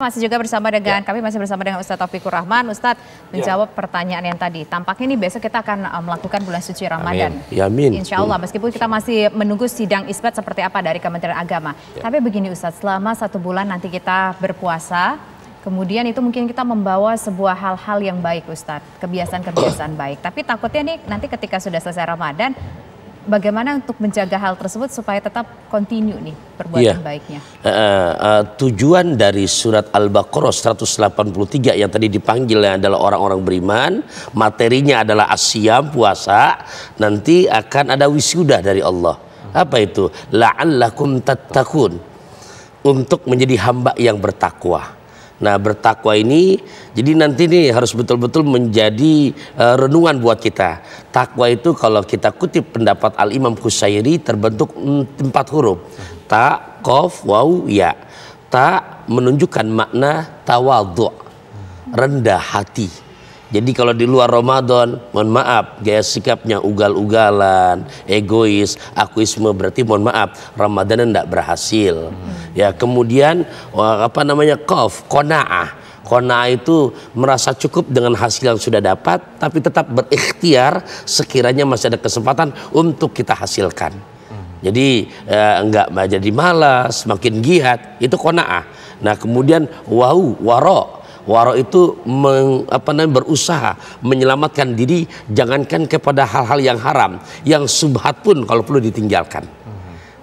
Masih juga bersama dengan ya. kami masih bersama dengan Ustaz Taufikur Rahman. Ustaz ya. menjawab ya. pertanyaan yang tadi. Tampaknya ini besok kita akan eh, melakukan bulan suci Ramadan. Amin. Ya, amin. Insya Allah. Meskipun kita masih menunggu sidang isbat seperti apa dari Kementerian Agama. Ya. Tapi begini Ustaz, selama satu bulan nanti kita berpuasa. Kemudian itu mungkin kita membawa sebuah hal-hal yang baik Ustaz, Kebiasaan-kebiasaan baik. Tapi takutnya nih nanti ketika sudah selesai Ramadan bagaimana untuk menjaga hal tersebut supaya tetap continue nih perbuatan yeah. baiknya? Uh, uh, tujuan dari surat Al-Baqarah 183 yang tadi dipanggil adalah orang-orang beriman, materinya adalah asyam puasa, nanti akan ada wisuda dari Allah. Apa itu? La'allakum tattaqun. Untuk menjadi hamba yang bertakwa. Nah, bertakwa ini jadi nanti ini harus betul-betul menjadi uh, renungan buat kita. Takwa itu kalau kita kutip pendapat Al-Imam Kusairi terbentuk empat huruf. Ta, kof, waw, ya. Ta menunjukkan makna tawadhu, rendah hati jadi kalau di luar Ramadan, mohon maaf, gaya sikapnya ugal-ugalan, egois, akuisme berarti mohon maaf, Ramadan tidak berhasil. Hmm. Ya, kemudian apa namanya? kof, qanaah. Qanaah itu merasa cukup dengan hasil yang sudah dapat tapi tetap berikhtiar sekiranya masih ada kesempatan untuk kita hasilkan. Hmm. Jadi eh, enggak jadi malas, semakin giat, itu qanaah. Nah, kemudian wau, waro Waro itu meng, apa namanya berusaha menyelamatkan diri jangankan kepada hal-hal yang haram, yang subhat pun kalau perlu ditinggalkan.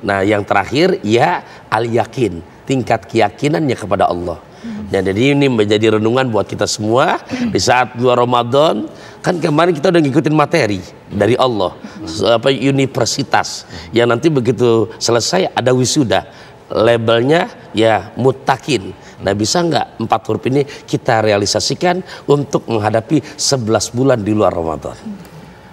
Nah, yang terakhir ya al yakin, tingkat keyakinannya kepada Allah. Nah, jadi ini menjadi renungan buat kita semua di saat dua Ramadan kan kemarin kita udah ngikutin materi dari Allah apa universitas yang nanti begitu selesai ada wisuda labelnya ya mutakin Nah bisa nggak empat huruf ini kita realisasikan untuk menghadapi 11 bulan di luar Ramadan?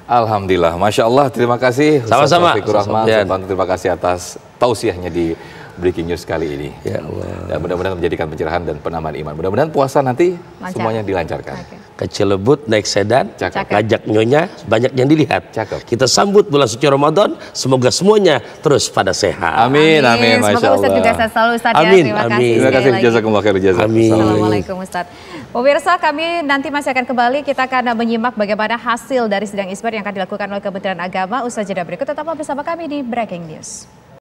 Alhamdulillah, Masya Allah, terima kasih. Sama-sama. Rahman, ya. terima kasih atas tausiahnya di Breaking News kali ini. Ya Allah. Dan mudah-mudahan menjadikan pencerahan dan penambahan iman. Mudah-mudahan puasa nanti Lancar. semuanya dilancarkan. Okay ke Cilebut naik sedan, Cakep. ngajak nyonya, banyak yang dilihat. Cakep. Kita sambut bulan suci Ramadan, semoga semuanya terus pada sehat. Amin, amin, amin Masya semoga Allah. Semoga Ustaz juga sehat selalu Ustaz ya. amin, ya. Terima amin. kasih. Terima kasih jazakumullah khair Amin. Assalamualaikum Ustaz. Pemirsa kami nanti masih akan kembali kita akan menyimak bagaimana hasil dari sidang isbat yang akan dilakukan oleh Kementerian Agama. usaha jeda berikut tetaplah bersama kami di Breaking News.